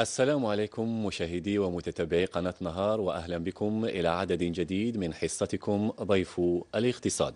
السلام عليكم مشاهدي ومتتبعي قناة نهار وأهلا بكم إلى عدد جديد من حصتكم ضيف الاقتصاد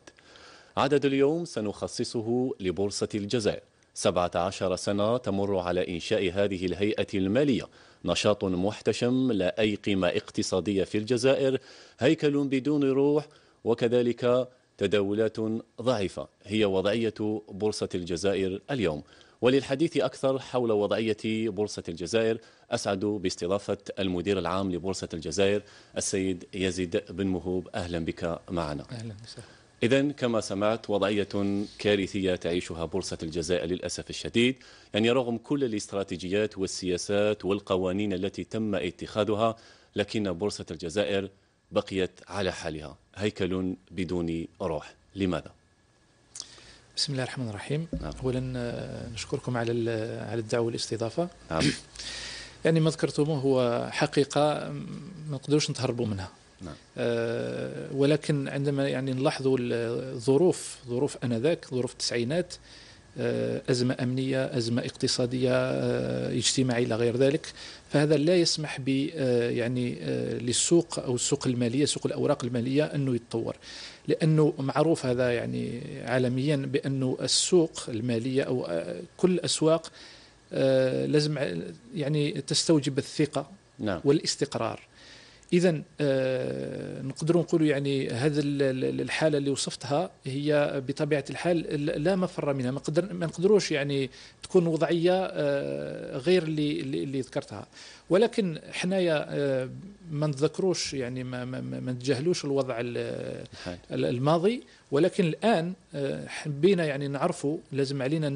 عدد اليوم سنخصصه لبورصة الجزائر 17 سنة تمر على إنشاء هذه الهيئة المالية نشاط محتشم لا أي قيمة اقتصادية في الجزائر هيكل بدون روح وكذلك تداولات ضعيفة هي وضعية بورصة الجزائر اليوم وللحديث أكثر حول وضعية بورصة الجزائر أسعد باستضافة المدير العام لبورصة الجزائر السيد يزيد بن مهوب أهلا بك معنا أهلا وسهلا إذا كما سمعت وضعية كارثية تعيشها بورصة الجزائر للأسف الشديد يعني رغم كل الاستراتيجيات والسياسات والقوانين التي تم اتخاذها لكن بورصة الجزائر بقيت على حالها هيكل بدون روح لماذا؟ بسم الله الرحمن الرحيم نعم. اولا آه، نشكركم على على الدعوه والاستضافه نعم يعني ما ذكرتموه هو حقيقه ما نقدروش نتهربوا منها نعم. أه ولكن عندما يعني نلاحظوا الظروف ظروف انذاك ظروف التسعينات أه ازمه امنيه ازمه اقتصاديه أه اجتماعيه الى غير ذلك فهذا لا يسمح ب آه، يعني آه، للسوق او السوق الماليه سوق الاوراق الماليه انه يتطور لانه معروف هذا يعني عالميا بانه السوق الماليه او كل الاسواق آه، لازم يعني تستوجب الثقه نعم. والاستقرار اذا آه، نقدروا نقولوا يعني هذا الحاله اللي وصفتها هي بطبيعه الحال لا مفر منها ما ما نقدروش يعني تكون وضعيه آه، غير اللي اللي ذكرتها ولكن حنايا آه، ما نتذكروش يعني ما ما, ما نتجاهلوش الوضع الماضي ولكن الان حبينا يعني نعرفوا لازم علينا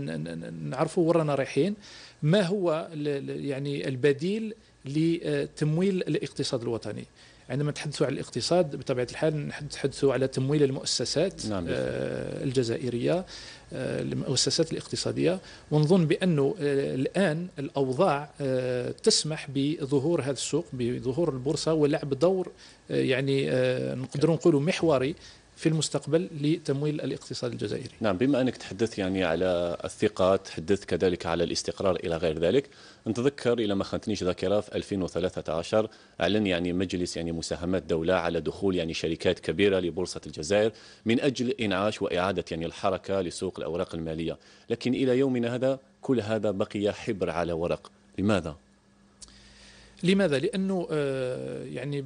نعرفوا ورانا رايحين ما هو يعني البديل لتمويل الاقتصاد الوطني عندما نتحدثوا عن الاقتصاد بطبيعه الحال نتحدثوا على تمويل المؤسسات نعم. آه، الجزائريه آه، المؤسسات الاقتصاديه ونظن بانه آه، الان الاوضاع تسمح بظهور هذا السوق بظهور البورصه ولعب دور يعني نقدر نقولوا محوري في المستقبل لتمويل الاقتصاد الجزائري نعم بما أنك تحدثت يعني على الثقة تحدثت كذلك على الاستقرار إلى غير ذلك نتذكر إلى ما خانتنيش ذاكرة في 2013 أعلن يعني مجلس يعني مساهمات دولة على دخول يعني شركات كبيرة لبورصة الجزائر من أجل إنعاش وإعادة يعني الحركة لسوق الأوراق المالية لكن إلى يومنا هذا كل هذا بقي حبر على ورق لماذا؟ لماذا؟ لانه آه، يعني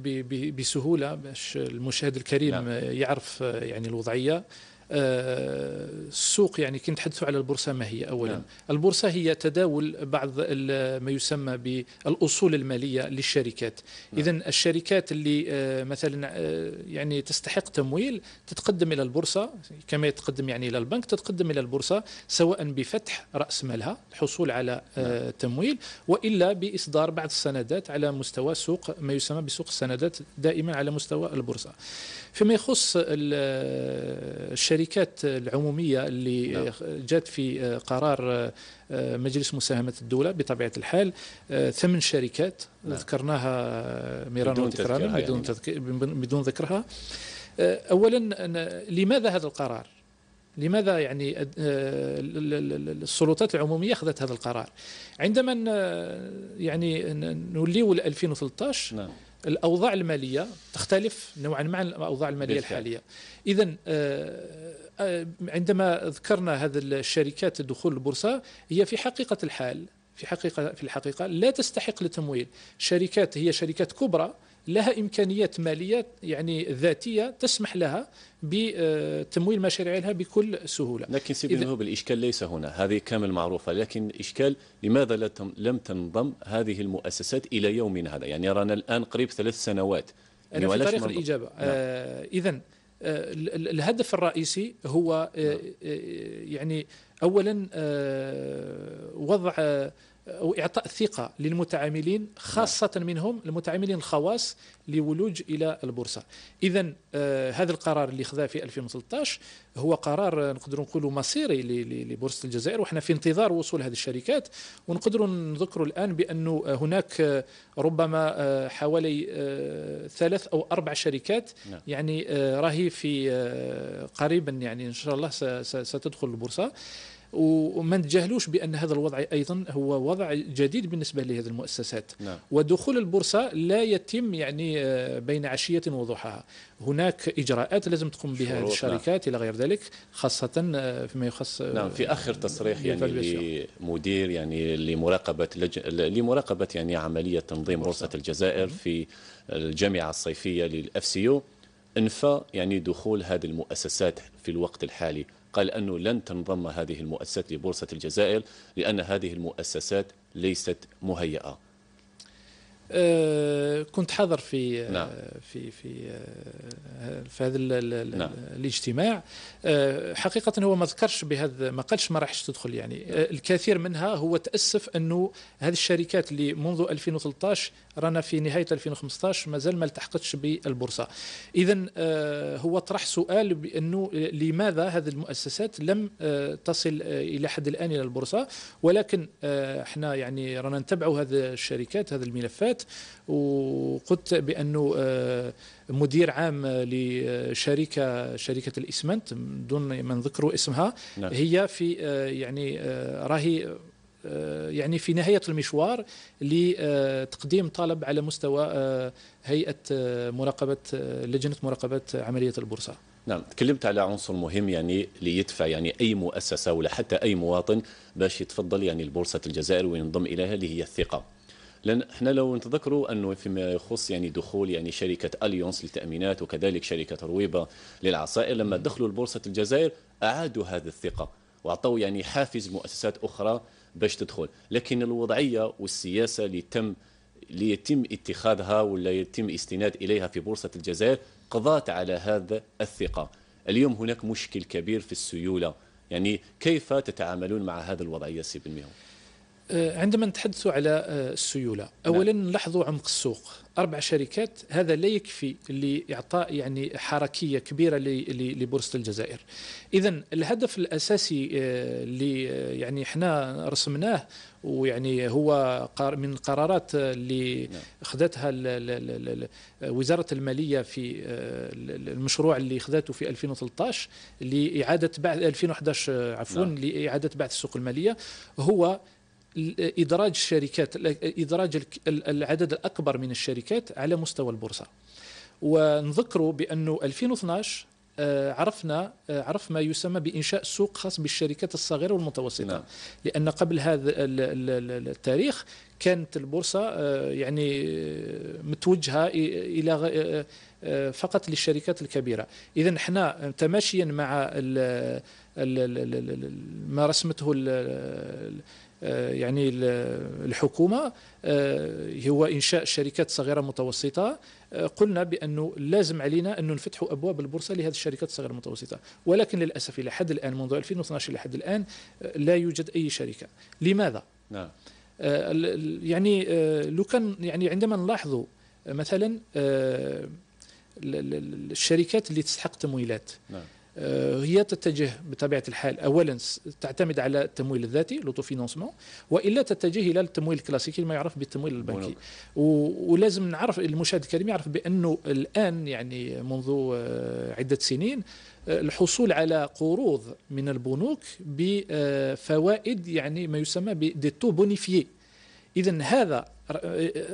بسهوله باش المشاهد الكريم نعم. يعرف آه، يعني الوضعيه السوق يعني كنت حدثوا على البورصة ما هي أولا نعم. البورصة هي تداول بعض ما يسمى بالأصول المالية للشركات نعم. إذا الشركات اللي آه، مثلا آه، يعني تستحق تمويل تتقدم إلى البورصة كما يتقدم يعني إلى البنك تتقدم إلى البورصة سواء بفتح رأس مالها الحصول على آه، نعم. تمويل وإلا بإصدار بعض السندات على مستوى سوق ما يسمى بسوق السندات دائما على مستوى البورصة فيما يخص الشركات الشركات العموميه اللي نعم. جات في آه، قرار آه، آه، مجلس مساهمه الدوله بطبيعه الحال ثمان شركات نعم. ذكرناها ميران وتكرانا يعني. بدون تذكير بدون ذكرها اولا لماذا هذا القرار؟ لماذا يعني السلطات العموميه اخذت هذا القرار؟ عندما يعني نوليو 2013 نعم الأوضاع المالية تختلف نوعا ما عن الأوضاع المالية الحالية إذا آه، آه، عندما ذكرنا هذا الشركات الدخول البورصة هي في حقيقة الحال في حقيقة في الحقيقة لا تستحق للتمويل شركات هي شركات كبرى لها إمكانيات مالية يعني ذاتية تسمح لها بتمويل مشاريعها بكل سهولة لكن سيدي نهوب الإشكال ليس هنا هذه كامل معروفة لكن إشكال لماذا لم تنضم هذه المؤسسات إلى يومنا هذا يعني رانا الآن قريب ثلاث سنوات أنا في يعني طريق الإجابة نعم. آه إذا آه الهدف الرئيسي هو آه،, نعم. آه يعني أولا آه وضع آه واعطاء الثقه للمتعاملين خاصه نعم. منهم المتعاملين الخواص لولوج الى البورصه اذا آه هذا القرار اللي خذاه في 2013 هو قرار آه، نقدروا نقولوا مصيري لبورصه الجزائر وحنا في انتظار وصول هذه الشركات ونقدروا نذكر الان بانه آه، هناك آه، ربما حوالي ثلاث او اربع شركات نعم. يعني راهي في قريبا يعني ان شاء الله ستدخل البورصه وما نتجاهلوش بان هذا الوضع ايضا هو وضع جديد بالنسبه لهذه المؤسسات نعم. ودخول البورصه لا يتم يعني آه، بين عشيه وضحاها هناك اجراءات لازم تقوم بها نعم. الشركات نعم. الى غير ذلك خاصه آه، فيما يخص آه، نعم في اخر تصريح يعني لمدير يعني لمراقبه لج... لمراقبه يعني عمليه تنظيم بورصه الجزائر في الجامعه الصيفيه للاف سي يو انفى يعني دخول هذه المؤسسات في الوقت الحالي قال أنه لن تنضم هذه المؤسسات لبورصة الجزائر لأن هذه المؤسسات ليست مهيئة آه، كنت حاضر في آه، نعم. في في آه، في هذا نعم. الاجتماع حقيقه هو ما ذكرش بهذا ما قالش ما راحش تدخل يعني الكثير منها هو تاسف انه هذه الشركات اللي منذ 2013 رانا في نهايه 2015 مازال ما التحقتش بالبورصه اذا هو طرح سؤال بانه لماذا هذه المؤسسات لم تصل الى حد الان الى البورصه ولكن احنا يعني رانا نتبعوا هذه الشركات هذه الملفات البيانات وقلت بانه آه، مدير عام لشركه شركه الاسمنت دون ما نذكر اسمها نعم. هي في آه، يعني آه، راهي يعني في نهاية المشوار لتقديم طلب على مستوى هيئة مراقبة لجنة مراقبة عملية البورصة نعم تكلمت على عنصر مهم يعني ليدفع يعني أي مؤسسة ولا حتى أي مواطن باش يتفضل يعني البورصة الجزائر وينضم إليها اللي هي الثقة لان احنا لو نتذكروا انه فيما يخص يعني دخول يعني شركه اليونس للتامينات وكذلك شركه رويبه للعصائر لما دخلوا البورصه الجزائر اعادوا هذه الثقه واعطوا يعني حافز مؤسسات اخرى باش تدخل لكن الوضعيه والسياسه اللي تم ليتم اتخاذها ولا يتم استناد اليها في بورصه الجزائر قضات على هذا الثقه اليوم هناك مشكل كبير في السيوله يعني كيف تتعاملون مع هذا الوضعيه سي بن ميهو آه، عندما نتحدث على آه، السيوله نعم. اولا نلاحظوا عمق السوق اربع شركات هذا لا يكفي لاعطاء يعني حركيه كبيره لبورصه الجزائر اذا الهدف الاساسي اللي آه، يعني احنا رسمناه ويعني هو من قرارات اللي نعم. اخذتها وزاره الماليه في المشروع اللي اخذته في 2013 لاعاده بعد 2011 عفوا نعم. لاعاده بعث السوق الماليه هو ادراج الشركات ادراج العدد الاكبر من الشركات على مستوى البورصه ونذكروا بانه آه، 2012 عرفنا آه، عرف ما يسمى بانشاء سوق خاص بالشركات الصغيره والمتوسطه نعم. لان قبل هذا التاريخ كانت البورصه آه، يعني متوجهه الى فقط للشركات الكبيره اذا احنا تماشيا مع ما رسمته آه، يعني الحكومة آه، هو إنشاء شركات صغيرة متوسطة آه، قلنا بأنه لازم علينا أن نفتحوا أبواب البورصة لهذه الشركات الصغيرة المتوسطة ولكن للأسف إلى حد الآن منذ 2012 إلى حد الآن لا يوجد أي شركة لماذا؟ نعم. يعني لو كان يعني عندما نلاحظ مثلا الشركات اللي تستحق تمويلات نعم. آه، هي تتجه بطبيعه الحال اولا تعتمد على التمويل الذاتي لوتو فينونسمون والا تتجه الى التمويل الكلاسيكي ما يعرف بالتمويل البنكي ولازم نعرف المشاهد الكريم يعرف بانه الان يعني منذ آه، عده سنين آه، الحصول على قروض من البنوك بفوائد يعني ما يسمى بديتو تو بونيفيي اذا هذا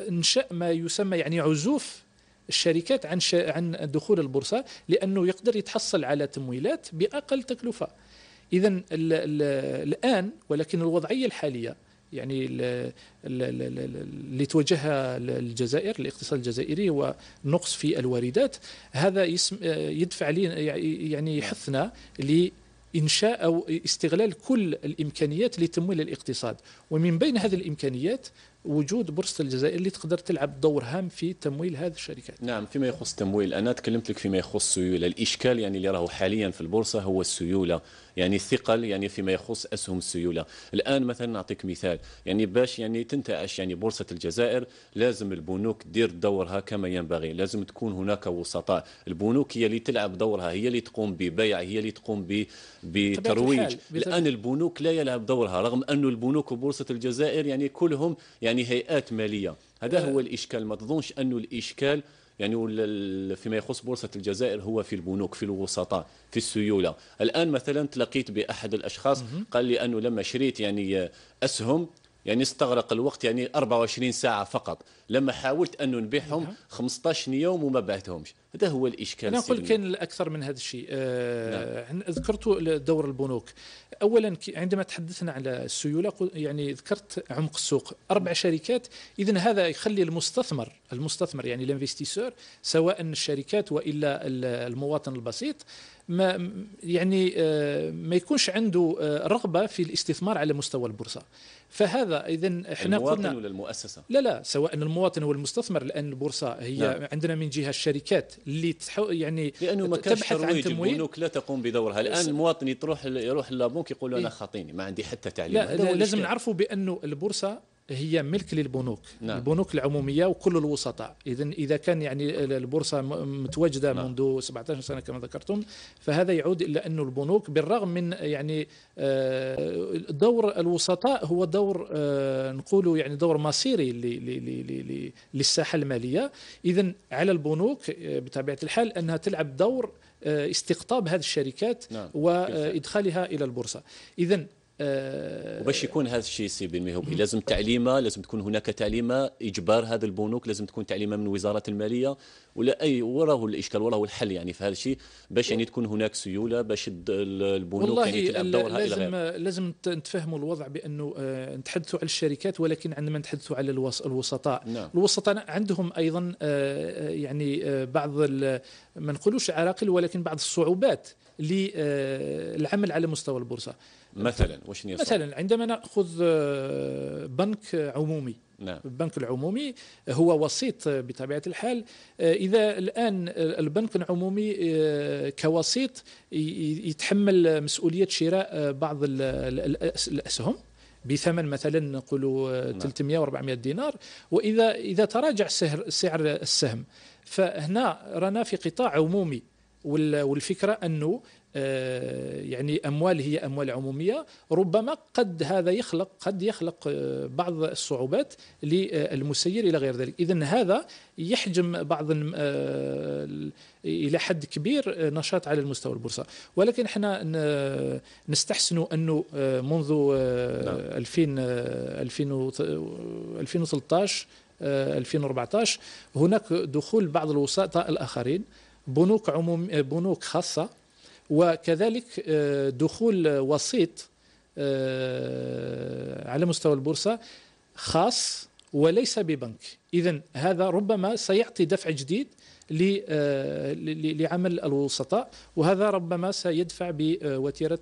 انشا ما يسمى يعني عزوف الشركات عن عن دخول البورصه لانه يقدر يتحصل على تمويلات باقل تكلفه اذا الان ولكن الوضعيه الحاليه يعني اللي توجهها الجزائر الاقتصاد الجزائري هو نقص في الواردات هذا يدفع لي يعني يحثنا نعم. لإنشاء أو استغلال كل الإمكانيات لتمويل الاقتصاد ومن بين هذه الإمكانيات وجود بورصه الجزائر اللي تقدر تلعب دور هام في تمويل هذه الشركات. نعم فيما يخص التمويل انا تكلمت لك فيما يخص السيوله، الاشكال يعني اللي راهو حاليا في البورصه هو السيوله، يعني الثقل يعني فيما يخص اسهم السيوله، الان مثلا نعطيك مثال، يعني باش يعني تنتعش يعني بورصه الجزائر لازم البنوك تدير دورها كما ينبغي، لازم تكون هناك وسطاء، البنوك هي اللي تلعب دورها، هي اللي تقوم ببيع، هي اللي تقوم ب بترويج، الان البنوك لا يلعب دورها رغم انه البنوك وبورصه الجزائر يعني كلهم يعني يعني هيئات ماليه هذا آه. هو الاشكال ما تظنش انه الاشكال يعني فيما يخص بورصه الجزائر هو في البنوك في الوسطاء في السيوله الان مثلا تلقيت باحد الاشخاص قال لي انه لما شريت يعني اسهم يعني استغرق الوقت يعني 24 ساعة فقط لما حاولت أن نبيعهم 15 نعم. يوم وما بعتهمش هذا هو الإشكال أنا نقول كان أكثر من هذا الشيء آه نعم. ذكرت دور البنوك أولا عندما تحدثنا على السيولة يعني ذكرت عمق السوق أربع شركات إذا هذا يخلي المستثمر المستثمر يعني الانفستيسور سواء الشركات وإلا المواطن البسيط ما يعني آه، ما يكونش عنده آه، رغبه في الاستثمار على مستوى البورصه فهذا اذا احنا قلنا ولا المؤسسه لا لا سواء المواطن او المستثمر لان البورصه هي نعم. عندنا من جهه الشركات اللي تحو يعني لانه ما كانش البنوك لا تقوم بدورها الان المواطن يروح يروح للبنك يقول انا إيه. خاطيني ما عندي حتى تعليم لا, لا لازم نعرفوا بانه البورصه هي ملك للبنوك نعم. البنوك العموميه وكل الوسطاء اذا اذا كان يعني البورصه متواجده نعم. منذ 17 سنه كما ذكرتم فهذا يعود الى انه البنوك بالرغم من يعني آه، دور الوسطاء هو دور آه، نقول يعني دور مصيري للساحه الماليه اذا على البنوك آه، بطبيعه الحال انها تلعب دور استقطاب هذه الشركات نعم. وادخالها الى البورصه اذا آه، وباش يكون هذا الشيء سي بن لازم تعليمه لازم تكون هناك تعليمه اجبار هذا البنوك لازم تكون تعليمه من وزاره الماليه ولا اي وراه الاشكال وراه الحل يعني في هذا الشيء باش يعني تكون هناك سيوله باش البنوك والله يعني تلعب دورها لازم لازم نتفهموا الوضع بانه آه، نتحدثوا على الشركات ولكن عندما نتحدثوا على الوسطاء نعم. الوسطاء عندهم ايضا آه، يعني بعض ما نقولوش عراقل ولكن بعض الصعوبات للعمل على مستوى البورصه مثلا وش مثلا عندما ناخذ آه، بنك عمومي نعم. البنك العمومي هو وسيط بطبيعه الحال آه، اذا الان البنك العمومي آه، كوسيط يتحمل مسؤوليه شراء بعض الاسهم بثمن مثلا نقول 300 و 400 دينار واذا اذا تراجع سعر سعر السهم فهنا رانا في قطاع عمومي والفكره انه آه، يعني اموال هي اموال عموميه ربما قد هذا يخلق قد يخلق آه، بعض الصعوبات للمسير الى غير ذلك اذا هذا يحجم بعض آه، الى حد كبير نشاط على المستوى البورصه ولكن احنا نستحسن انه منذ 2000 2013 2014 هناك دخول بعض الوسطاء الاخرين بنوك عموم بنوك خاصه وكذلك آه، دخول آه، وسيط آه، على مستوى البورصة خاص وليس ببنك إذا هذا ربما سيعطي دفع جديد لعمل الوسطاء وهذا ربما سيدفع بوتيرة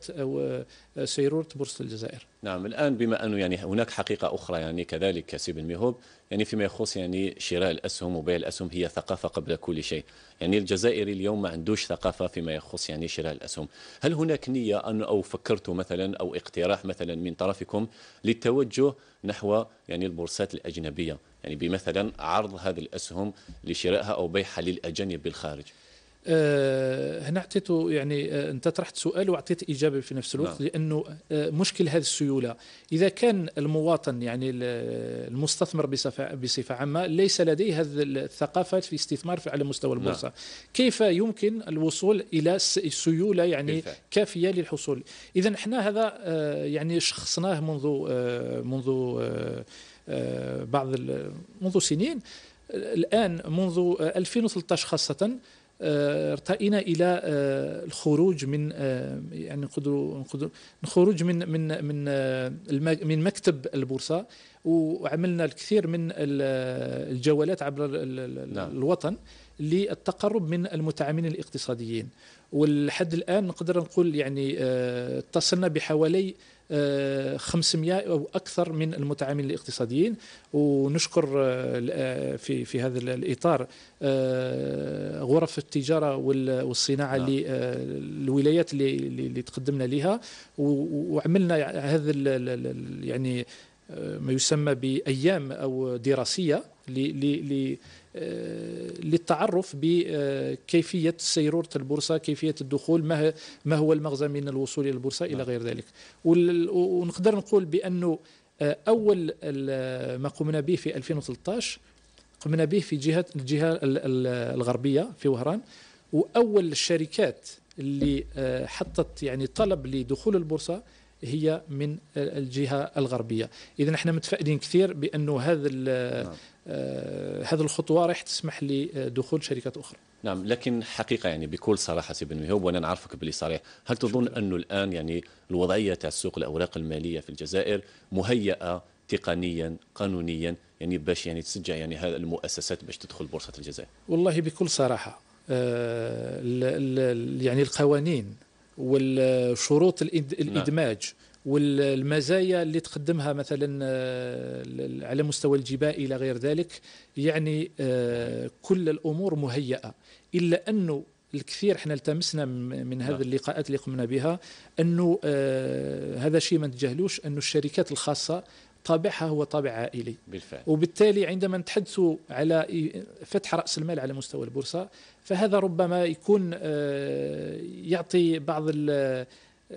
سيرورة بورصة الجزائر نعم الآن بما أنه يعني هناك حقيقة أخرى يعني كذلك كسيب ميهوب يعني فيما يخص يعني شراء الأسهم وبيع الأسهم هي ثقافة قبل كل شيء يعني الجزائري اليوم ما عندوش ثقافة فيما يخص يعني شراء الأسهم هل هناك نية أن أو فكرتوا مثلا أو اقتراح مثلا من طرفكم للتوجه نحو يعني البورصات الأجنبية يعني بمثلا عرض هذه الأسهم لشرائها أو بيعها للأجانب بالخارج آه، هنا اعطيته يعني آه، انت طرحت سؤال واعطيت اجابه في نفس الوقت نعم. لانه آه، مشكل هذه السيوله اذا كان المواطن يعني المستثمر بصفه بصفه عامه ليس لديه هذه الثقافه في استثمار على مستوى نعم. البورصه نعم. كيف يمكن الوصول الى سيوله يعني بالفعل. كافيه للحصول اذا احنا هذا يعني شخصناه منذ منذ بعض منذ سنين الان منذ 2013 خاصه آه، ارتئينا الى آه، الخروج من آه، يعني نقدروا الخروج من من من من مكتب البورصه وعملنا الكثير من الجولات عبر نعم. الوطن للتقرب من المتعاملين الاقتصاديين ولحد الان نقدر نقول يعني اتصلنا بحوالي 500 او اكثر من المتعاملين الاقتصاديين ونشكر آه، في في هذا الاطار آه، غرف التجاره والصناعه نعم. اللي آه، الولايات اللي اللي تقدمنا لها وعملنا هذا يعني ما يسمى بايام او دراسيه آه، للتعرف بكيفية سيرورة البورصة كيفية الدخول ما ما هو المغزى من الوصول إلى البورصة إلى نعم. غير ذلك ونقدر نقول بأنه آه، أول ما قمنا به في 2013 قمنا به في جهة الجهة الغربية في وهران وأول الشركات اللي آه، حطت يعني طلب لدخول البورصة هي من الجهه الغربيه اذا احنا متفائلين كثير بانه هذا نعم. آه هذه الخطوه راح تسمح لدخول شركات اخرى نعم لكن حقيقه يعني بكل صراحه سي بن مهوب وانا نعرفك باللي صريح هل تظن انه الان يعني الوضعيه تاع سوق الاوراق الماليه في الجزائر مهيئه تقنيا قانونيا يعني باش يعني تشجع يعني هذه المؤسسات باش تدخل بورصه الجزائر والله بكل صراحه آه الـ الـ يعني القوانين والشروط نعم. الادماج والمزايا اللي تقدمها مثلا آه، على مستوى الجبائي الى غير ذلك يعني آه، كل الامور مهيئه الا انه الكثير احنا التمسنا من هذه نعم. اللقاءات اللي قمنا بها انه آه، هذا شيء ما نتجاهلوش انه الشركات الخاصه طابعها هو طابع عائلي بالفعل وبالتالي عندما نتحدث على فتح رأس المال على مستوى البورصة فهذا ربما يكون آه، يعطي بعض آه،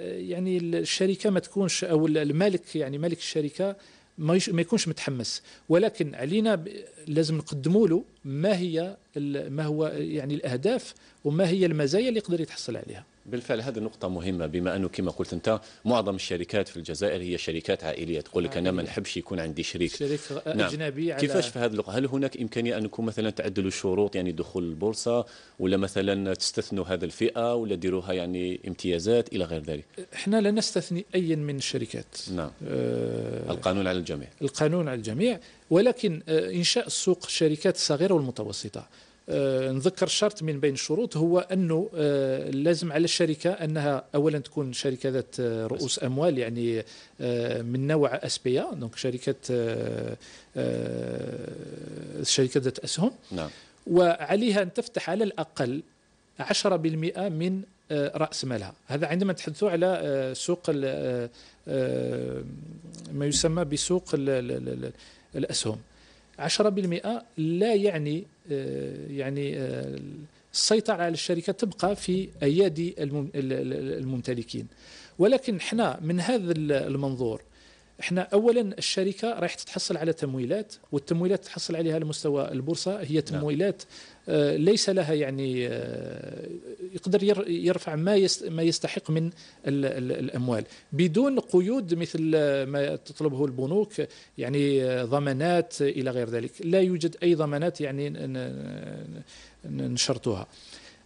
يعني الشركة ما تكونش أو المالك يعني مالك الشركة ما يكونش متحمس ولكن علينا لازم نقدموا له ما هي ما هو يعني الاهداف وما هي المزايا اللي يقدر يتحصل عليها بالفعل هذه نقطة مهمة بما أنه كما قلت أنت معظم الشركات في الجزائر هي شركات عائلية تقول لك أنا ما نحبش يكون عندي شريك شريك نعم. أجنبي على كيفاش في هذه اللقاء هل هناك إمكانية أنكم مثلا تعدلوا الشروط يعني دخول البورصة ولا مثلا تستثنوا هذه الفئة ولا ديروها يعني امتيازات إلى غير ذلك احنا لا نستثني أي من الشركات نعم آه القانون على الجميع القانون على الجميع ولكن آه، إنشاء السوق الشركات الصغيرة والمتوسطة آه، نذكر شرط من بين الشروط هو انه آه، لازم على الشركه انها اولا تكون شركه ذات آه، رؤوس اموال يعني من نوع اسبيا دونك شركات شركه ذات اسهم نعم وعليها ان تفتح على الاقل 10% من راس مالها هذا عندما نتحدثوا على سوق ما يسمى بسوق الاسهم 10% لا يعني آه، يعني آه، السيطرة على الشركة تبقى في أيادي الممتلكين ولكن احنا من هذا المنظور احنا اولا الشركه رايح تتحصل على تمويلات والتمويلات تحصل عليها على مستوى البورصه هي نعم. تمويلات آه، ليس لها يعني آه، يقدر يرفع ما ما يستحق من الاموال بدون قيود مثل ما تطلبه البنوك يعني آه، ضمانات الى غير ذلك لا يوجد اي ضمانات يعني نشرطوها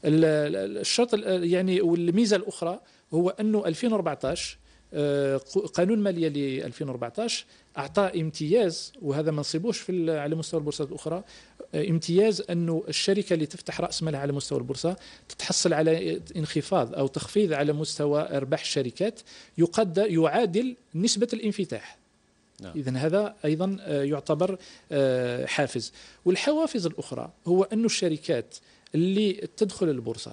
الشرط يعني والميزه الاخرى هو انه 2014 آه، قانون ماليه ل 2014 اعطى امتياز وهذا ما نصيبوش في على مستوى البورصات الاخرى آه، امتياز انه الشركه اللي تفتح راس مالها على مستوى البورصه تتحصل على انخفاض او تخفيض على مستوى ارباح الشركات يقدر يعادل نسبه الانفتاح نعم. إذا هذا أيضا آه، يعتبر حافز والحوافز الأخرى هو أن الشركات اللي تدخل البورصة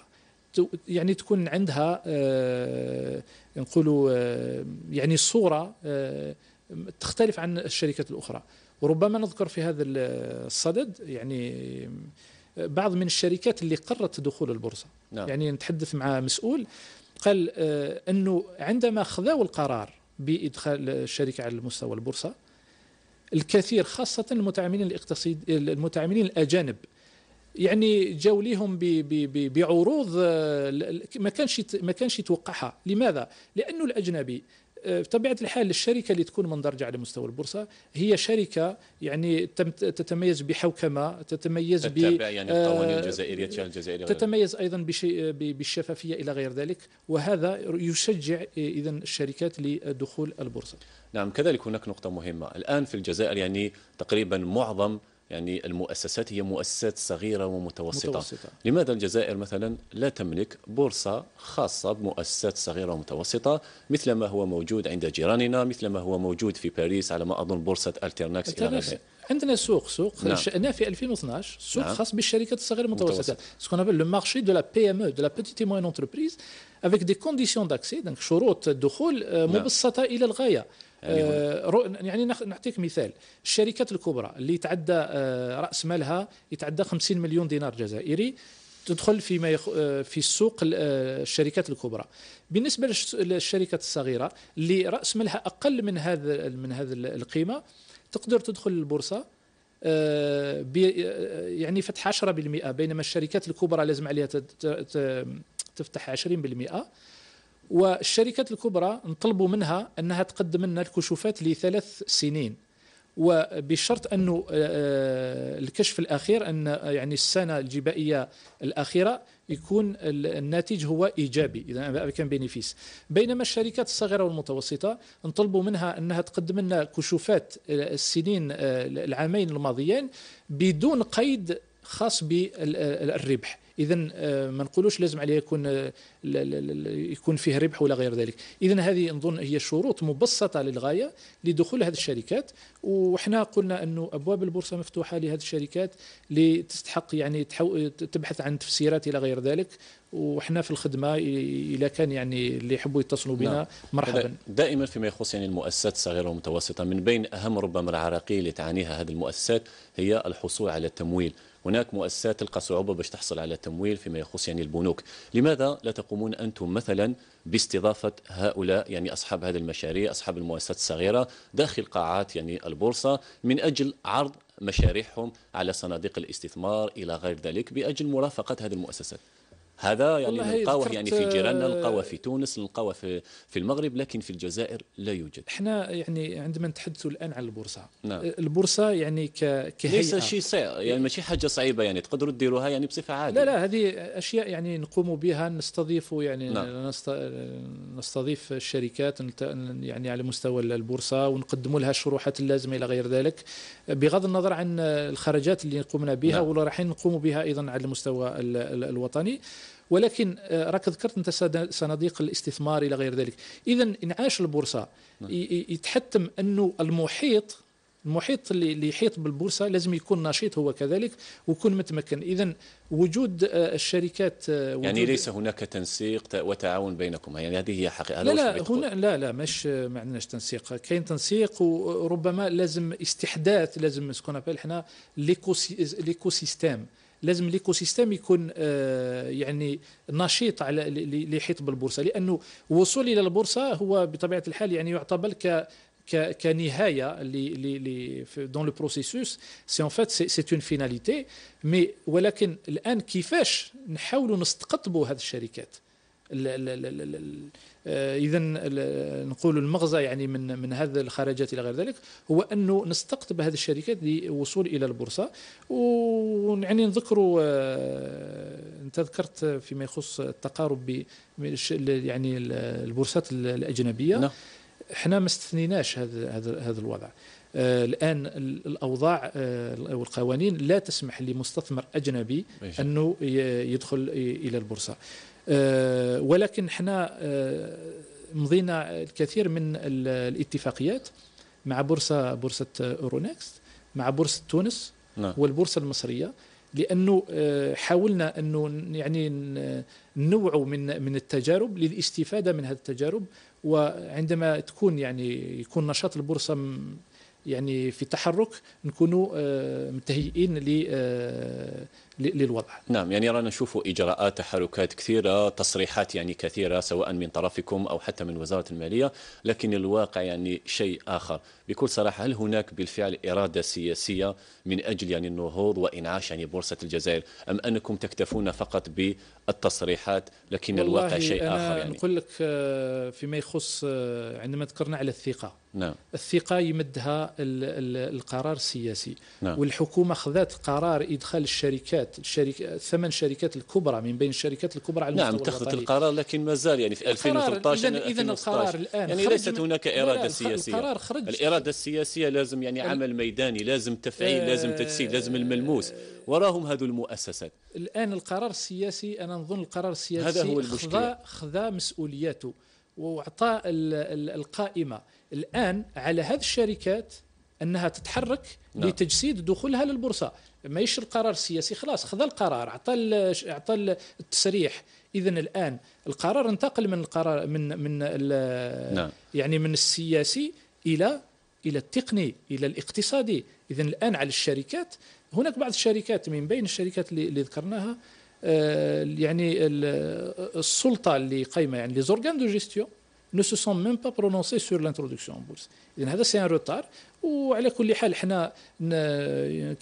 يعني تكون عندها آه، نقولوا آه، يعني صوره آه، تختلف عن الشركات الاخرى وربما نذكر في هذا الصدد يعني بعض من الشركات اللي قررت دخول البورصه نعم. يعني نتحدث مع مسؤول قال انه عندما خذوا القرار بادخال الشركه على المستوى البورصه الكثير خاصه المتعاملين الاقتصاد المتعاملين الاجانب يعني جاو ليهم بعروض آه، ما كانش ما كانش يتوقعها لماذا لانه الاجنبي آه، بطبيعه الحال الشركه اللي تكون مندرجه على مستوى البورصه هي شركه يعني تتميز بحوكمه تتميز ب يعني آه، القوانين الجزائريه تتميز ايضا بالشفافيه الى غير ذلك وهذا يشجع اذا الشركات لدخول البورصه نعم كذلك هناك نقطه مهمه الان في الجزائر يعني تقريبا معظم يعني المؤسسات هي مؤسسات صغيرة ومتوسطة متوسطة. لماذا الجزائر مثلا لا تملك بورصة خاصة بمؤسسات صغيرة ومتوسطة مثل ما هو موجود عند جيراننا مثل ما هو موجود في باريس على ما أظن بورصة الترناكس إلى غيره عندنا سوق سوق نعم. في 2012 سوق نعم. خاص بالشركات الصغيرة المتوسطة سكون ابل لو مارشي دو لا بي ام او دو لا بيتيت موين انتربريز افيك دي كونديسيون داكسي دونك شروط الدخول نعم. مبسطة نعم. إلى الغاية آه، يعني نعطيك مثال الشركات الكبرى اللي يتعدى آه، راس مالها يتعدى 50 مليون دينار جزائري تدخل فيما يخ... آه، في السوق الشركات الكبرى بالنسبه للشركات الصغيره اللي راس مالها اقل من هذا من هذا القيمه تقدر تدخل البورصه يعني فتح 10% بينما الشركات الكبرى لازم عليها تفتح 20% والشركات الكبرى نطلبوا منها انها تقدم لنا الكشوفات لثلاث سنين وبشرط انه آه، آه، الكشف الاخير ان آه، يعني السنه الجبائيه الاخيره يكون الناتج هو ايجابي اذا كان بينيفيس بينما الشركات الصغيره والمتوسطه نطلبوا منها انها تقدم لنا كشوفات السنين العامين الماضيين بدون قيد خاص بالربح اذا آه، ما نقولوش لازم عليه يكون آه، يكون فيه ربح ولا غير ذلك اذا هذه نظن هي شروط مبسطه للغايه لدخول هذه الشركات وحنا قلنا انه ابواب البورصه مفتوحه لهذه الشركات لتستحق يعني تبحث عن تفسيرات الى غير ذلك وحنا في الخدمه اذا كان يعني اللي يحبوا يتصلوا بنا نعم. مرحبا دائما فيما يخص يعني المؤسسات الصغيره والمتوسطه من بين اهم ربما العراقيل اللي تعانيها هذه المؤسسات هي الحصول على التمويل هناك مؤسسات تلقى صعوبة باش تحصل على تمويل فيما يخص يعني البنوك لماذا لا تقومون أنتم مثلا باستضافة هؤلاء يعني أصحاب هذه المشاريع أصحاب المؤسسات الصغيرة داخل قاعات يعني البورصة من أجل عرض مشاريعهم على صناديق الاستثمار إلى غير ذلك بأجل مرافقة هذه المؤسسات هذا يعني نلقاوه يعني في جيراننا نلقاوه في تونس نلقاوه في في المغرب لكن في الجزائر لا يوجد احنا يعني عندما نتحدث الان عن البورصه نعم. البورصه يعني كهيئه ليس شيء صعب يعني ماشي حاجه صعيبه يعني تقدروا ديروها يعني بصفه عاديه لا لا هذه اشياء يعني نقوم بها نستضيف يعني نعم. نستضيف الشركات يعني على مستوى البورصه ونقدم لها الشروحات اللازمه الى غير ذلك بغض النظر عن الخرجات اللي قمنا بها نعم. ولا راح نقوم بها ايضا على المستوى الوطني ولكن آه، راك ذكرت انت صناديق الاستثمار الى غير ذلك اذا انعاش البورصه نعم. يتحتم انه المحيط المحيط اللي يحيط بالبورصه لازم يكون نشيط هو كذلك ويكون متمكن اذا وجود آه، الشركات آه، وجود يعني ليس هناك تنسيق وتعاون بينكم يعني هذه هي حقيقه لا لا هنا لا لا مش ما عندناش تنسيق كاين تنسيق وربما لازم استحداث لازم سكون حنا ليكو سيستيم لازم ليكو سيستيم يكون آه، يعني نشيط على ليحيط بالبورصه لانه وصول الى البورصه هو بطبيعه الحال يعني يعتبر ك كنهايه دون لو بروسيسوس سي ان فات سي اون فيناليتي مي ولكن الان كيفاش نحاولوا نستقطبوا هذه الشركات آه، اذا نقول المغزى يعني من من هذا الخرجات الى غير ذلك هو انه نستقطب هذه الشركات للوصول الى البورصه ويعني نذكروا آه، انت ذكرت فيما يخص التقارب يعني البورصات الاجنبيه نعم. احنا ما استثنيناش هذا هذا الوضع آه، الان الاوضاع آه، والقوانين لا تسمح لمستثمر اجنبي انه يدخل الى البورصه آه، ولكن احنا مضينا الكثير من الاتفاقيات مع بورصه بورصه أورونكس مع بورصه تونس نعم. والبورصه المصريه لانه حاولنا انه يعني نوعوا من من التجارب للاستفاده من هذه التجارب وعندما تكون يعني يكون نشاط البورصه يعني في التحرك نكونوا آه، متهيئين آه، للوضع نعم يعني رانا نشوف إجراءات تحركات كثيرة تصريحات يعني كثيرة سواء من طرفكم أو حتى من وزارة المالية لكن الواقع يعني شيء آخر بكل صراحة هل هناك بالفعل إرادة سياسية من أجل يعني النهوض وإنعاش يعني بورصة الجزائر أم أنكم تكتفون فقط بالتصريحات لكن الواقع شيء أنا آخر يعني نقول لك آه، فيما يخص آه، عندما ذكرنا على الثقة نعم. الثقة يمدها القرار السياسي نعم. والحكومة اخذت قرار إدخال الشركات الشركات الشركة ثمان شركات الكبرى من بين الشركات الكبرى على نعم اتخذت القرار لكن ما زال يعني في 2013 اذا القرار الان يعني ليست هناك اراده سياسيه القرار خرج الاراده السياسيه لازم يعني عمل ميداني لازم تفعيل آه، لازم تجسيد لازم الملموس وراهم هذو المؤسسات الان القرار السياسي انا نظن القرار السياسي هذا هو المشكل خذا مسؤولياته واعطى القائمه الان على هذه الشركات انها تتحرك نعم. لتجسيد دخولها للبورصه ماهيش القرار السياسي خلاص خذ القرار اعطى اعطى التسريح اذا الان القرار انتقل من القرار من من نعم. يعني من السياسي الى الى التقني الى الاقتصادي اذا الان على الشركات هناك بعض الشركات من بين الشركات اللي ذكرناها آه، يعني السلطه اللي قايمه يعني لي زورغان دو جيستيون ne se sont même pas prononcés sur l'introduction en bourse. هذا سي ان روتار وعلى كل حال حنا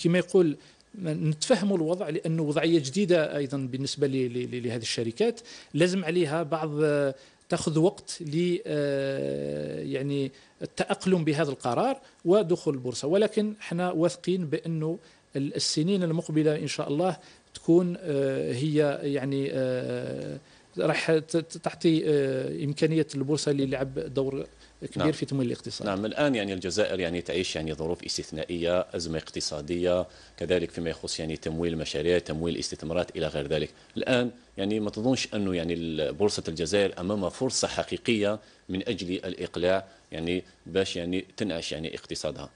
كما يقول نتفهموا الوضع لانه وضعيه جديده ايضا بالنسبه لهذه الشركات لازم عليها بعض آه، تاخذ وقت ل آه، يعني التاقلم بهذا القرار ودخول البورصه ولكن حنا واثقين بانه السنين المقبله ان شاء الله تكون آه، هي يعني راح تعطي امكانيه البورصه للعب دور كبير نعم. في تمويل الاقتصاد نعم الآن يعني الجزائر يعني تعيش يعني ظروف استثنائية أزمة اقتصادية كذلك فيما يخص يعني تمويل المشاريع تمويل الاستثمارات إلى غير ذلك الآن يعني ما تظنش أنه يعني بورصة الجزائر أمامها فرصة حقيقية من أجل الإقلاع يعني باش يعني تنعش يعني اقتصادها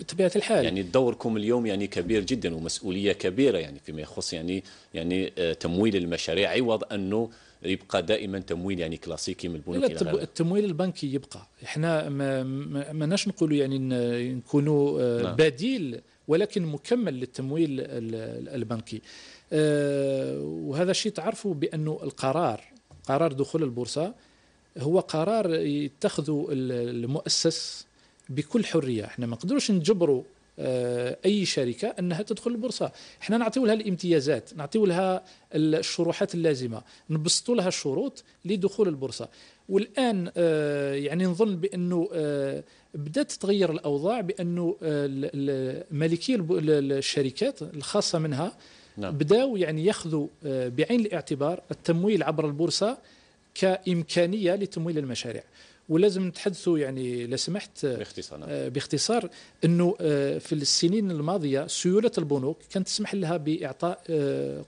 بطبيعه الحال يعني دوركم اليوم يعني كبير جدا ومسؤوليه كبيره يعني فيما يخص يعني يعني آه، تمويل المشاريع عوض انه يبقى دائما تمويل يعني كلاسيكي من البنوك الى التمويل البنكي يبقى احنا ما ماناش نقولوا يعني نكونوا آه، نعم. بديل ولكن مكمل للتمويل البنكي آه، وهذا الشيء تعرفوا بانه القرار قرار دخول البورصه هو قرار يتخذه المؤسس بكل حريه احنا ما نقدروش نجبروا آه، اي شركه انها تدخل البورصه حنا نعطيو لها الامتيازات نعطيو لها الشروحات اللازمه نبسطوا لها الشروط لدخول البورصه والان آه، يعني نظن بانه آه، بدات تتغير الاوضاع بانه مالكي الشركات الخاصه منها نعم. بداوا يعني ياخذوا بعين الاعتبار التمويل عبر البورصه كامكانيه لتمويل المشاريع ولازم نتحدثوا يعني لو سمحت آه، باختصار نعم. آه، باختصار انه آه، في السنين الماضيه سيوله البنوك كانت تسمح لها باعطاء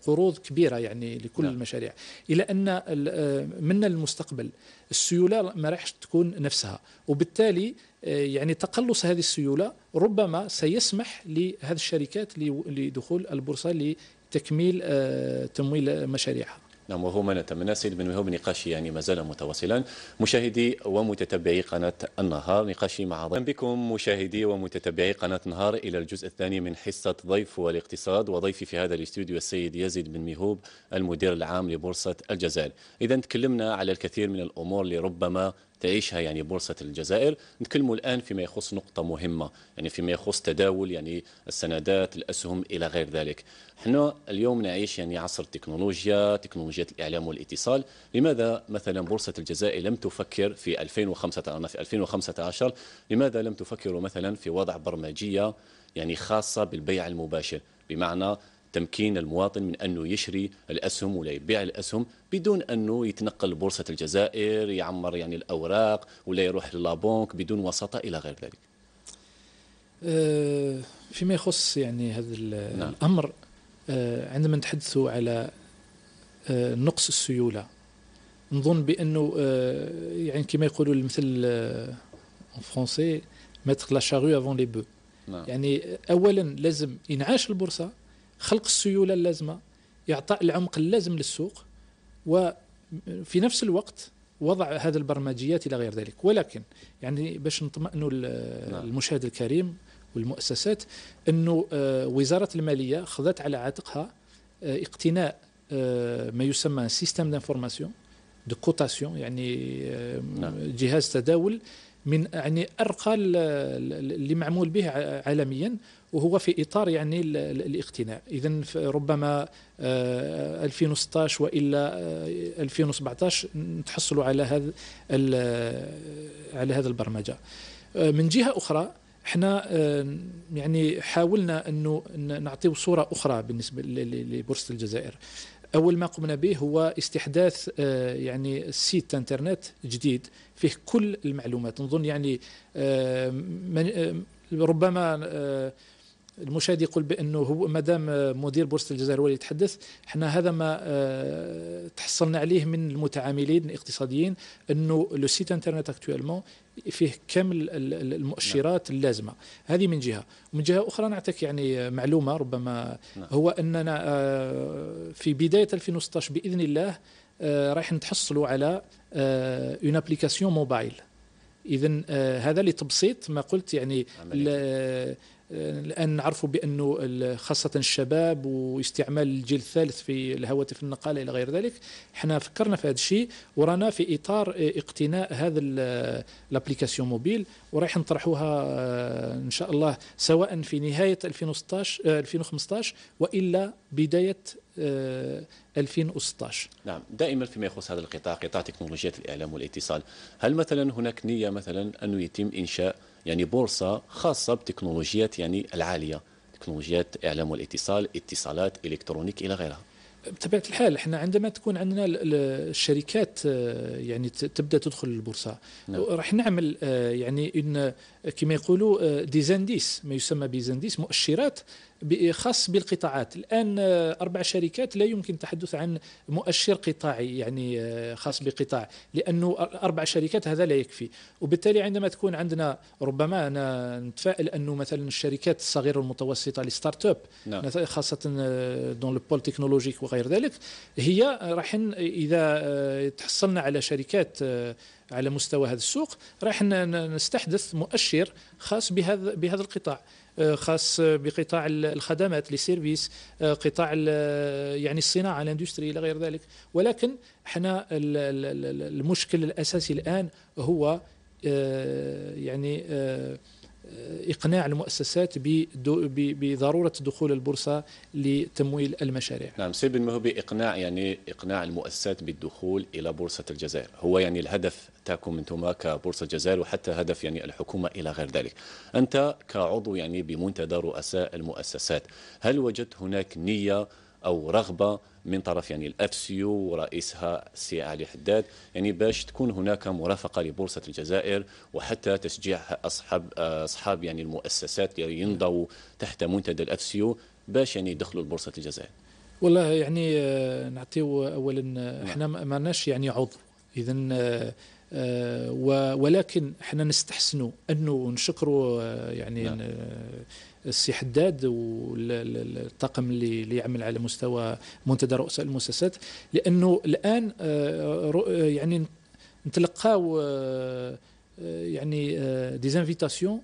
قروض كبيره يعني لكل نعم. المشاريع الى ان من المستقبل السيوله ما راحش تكون نفسها وبالتالي يعني تقلص هذه السيوله ربما سيسمح لهذه الشركات لدخول البورصه لتكميل تمويل مشاريعها نعم وهو ما نتمنى سيد بن هو نقاشي يعني ما زال متواصلا مشاهدي ومتتبعي قناة النهار نقاشي مع ضيف بكم مشاهدي ومتتبعي قناة النهار إلى الجزء الثاني من حصة ضيف والاقتصاد وضيفي في هذا الاستوديو السيد يزيد بن ميهوب المدير العام لبورصة الجزائر إذا تكلمنا على الكثير من الأمور اللي ربما تعيشها يعني بورصة الجزائر نتكلموا الآن فيما يخص نقطة مهمة يعني فيما يخص تداول يعني السندات الأسهم إلى غير ذلك احنا اليوم نعيش يعني عصر التكنولوجيا تكنولوجيا الإعلام والاتصال لماذا مثلا بورصة الجزائر لم تفكر في 2015 في 2015 لماذا لم تفكروا مثلا في وضع برمجية يعني خاصة بالبيع المباشر بمعنى تمكين المواطن من أنه يشري الأسهم ولا يبيع الأسهم بدون أنه يتنقل لبورصة الجزائر يعمر يعني الأوراق ولا يروح للابونك بدون وسطة إلى غير ذلك أه، فيما يخص يعني هذا نعم. الأمر أه، عندما نتحدث على أه، نقص السيولة نظن بأنه يعني كما يقولوا المثل en ميتر لا la افون لي بو bœufs نعم. يعني اولا لازم ينعاش البورصه خلق السيوله اللازمه اعطاء العمق اللازم للسوق وفي نفس الوقت وضع هذه البرمجيات الى غير ذلك ولكن يعني باش نطمئنوا نعم. المشاهد الكريم والمؤسسات انه آه، وزاره الماليه خذت على عاتقها آه، اقتناء آه، ما يسمى سيستم دانفورماسيون دو كوتاسيون يعني نعم. جهاز تداول من يعني ارقى اللي معمول به عالميا وهو في اطار يعني الاقتناء اذا ربما 2016 آه، والا 2017 آه، تحصلوا على هذا على هذا البرمجه آه، من جهه اخرى احنا يعني حاولنا انه نعطيه صوره اخرى بالنسبه لبورصه الجزائر اول ما قمنا به هو استحداث يعني سيت انترنت جديد فيه كل المعلومات نظن يعني ربما المشاهد يقول بانه هو دام مدير بورصه الجزائر هو اللي يتحدث احنا هذا ما آه، تحصلنا عليه من المتعاملين الاقتصاديين انه لو سيت انترنت اكتوالمون فيه كامل المؤشرات نعم. اللازمه هذه من جهه ومن جهه اخرى نعطيك يعني معلومه ربما نعم. هو اننا آه، في بدايه 2016 باذن الله آه، رايح نتحصلوا على اون ابليكاسيون موبايل اذا هذا لتبسيط ما قلت يعني الآن نعرفوا بأنه خاصة الشباب واستعمال الجيل الثالث في الهواتف النقالة إلى غير ذلك احنا فكرنا في هذا الشيء ورانا في إطار اقتناء هذا الابليكاسيون موبيل ورايح نطرحوها آه، إن شاء الله سواء في نهاية 2016 2015 آه، وإلا بداية 2016 آه، نعم دائما فيما يخص هذا القطاع قطاع تكنولوجيات الإعلام والاتصال هل مثلا هناك نية مثلا أنه يتم إنشاء يعني بورصة خاصة بتكنولوجيات يعني العالية تكنولوجيات إعلام والاتصال اتصالات إلكترونيك إلى غيرها بطبيعه الحال احنا عندما تكون عندنا الشركات آه، يعني تبدا تدخل البورصه نعم. راح نعمل آه، يعني ان كما يقولوا آه، ديزانديس ما يسمى بيزانديس مؤشرات خاص بالقطاعات الآن أربع شركات لا يمكن التحدث عن مؤشر قطاعي يعني آه، خاص بقطاع لأنه أربع شركات هذا لا يكفي وبالتالي عندما تكون عندنا ربما أنا نتفائل أنه مثلا الشركات الصغيرة والمتوسطة الستارت اب نعم. خاصة دون لو بول تكنولوجيك وغير ذلك هي راح إذا آه، تحصلنا على شركات آه، على مستوى هذا السوق راح نستحدث مؤشر خاص بهذا بهذا القطاع خاص بقطاع الخدمات لي آه، قطاع آه، يعني الصناعه الاندستري الى غير ذلك ولكن احنا المشكل الاساسي الان هو آه، يعني اقناع المؤسسات بضروره دخول البورصه لتمويل المشاريع. نعم سيد بن مهبي اقناع يعني اقناع المؤسسات بالدخول الى بورصه الجزائر، هو يعني الهدف تاكم انتم كبورصه الجزائر وحتى هدف يعني الحكومه الى غير ذلك. انت كعضو يعني بمنتدى رؤساء المؤسسات، هل وجدت هناك نيه او رغبه من طرف يعني الاف ورئيسها السي علي حداد يعني باش تكون هناك مرافقه لبورصه الجزائر وحتى تشجيع اصحاب اصحاب يعني المؤسسات اللي ينضوا تحت منتدى الاف باش يعني يدخلوا لبورصه الجزائر. والله يعني آه، نعطيو اولا آه، نعم. احنا ما يعني عضو اذا آه، ولكن احنا نستحسنوا انه نشكروا يعني نعم. السي حداد والطاقم اللي يعمل على مستوى منتدى رؤساء المؤسسات لانه الان آه، آه، يعني نتلقاو آه، يعني ديزانفيتاسيون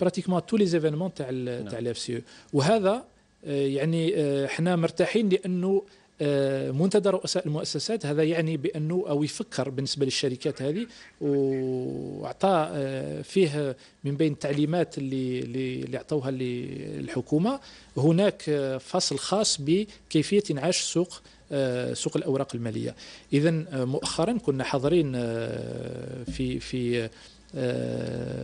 براتيكمون تو لي زيفينمون تاع نعم. تاع الاف سي e. وهذا يعني حنا مرتاحين لانه آه، منتدى رؤساء المؤسسات هذا يعني بانه او يفكر بالنسبه للشركات هذه واعطى آه، فيه من بين التعليمات اللي اللي اعطوها للحكومه هناك آه، فصل خاص بكيفيه انعاش سوق سوق الاوراق الماليه اذا مؤخرا كنا حاضرين في في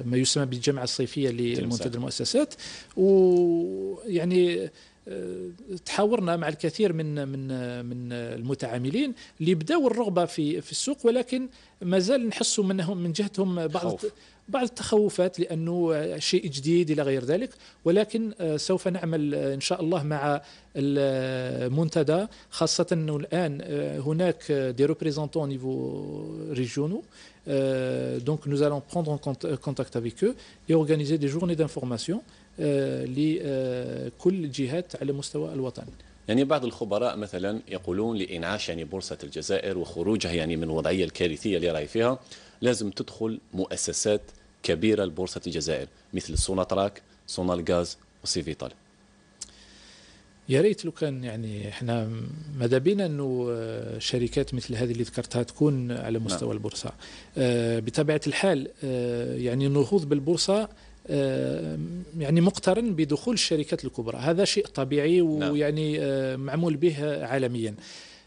ما يسمى بالجمعة الصيفية لمنتدى المؤسسات ويعني تحاورنا مع الكثير من من من المتعاملين اللي بداوا الرغبه في في السوق ولكن مازال نحسوا منهم من جهتهم بعض خوف. بعض التخوفات لانه شيء جديد الى غير ذلك ولكن سوف نعمل ان شاء الله مع المنتدى خاصه انه الان هناك دي ريبريزونتون نيفو ريجيونو دونك نو زالون بروندر كونتاكت افيك اي اورغانيزي دي جورني دانفورماسيون آه، لكل جهات على مستوى الوطن يعني بعض الخبراء مثلا يقولون لإنعاش يعني بورصة الجزائر وخروجها يعني من الوضعية الكارثية اللي رأي فيها لازم تدخل مؤسسات كبيرة لبورصة الجزائر مثل سوناتراك سونالغاز وسيفيتال يا ريت لو كان يعني احنا ماذا بينا انه آه، شركات مثل هذه اللي ذكرتها تكون على مستوى نعم. البورصه آه، بطبيعه الحال يعني النهوض بالبورصه يعني مقترن بدخول الشركات الكبرى هذا شيء طبيعي نعم. ويعني آه، معمول به عالميا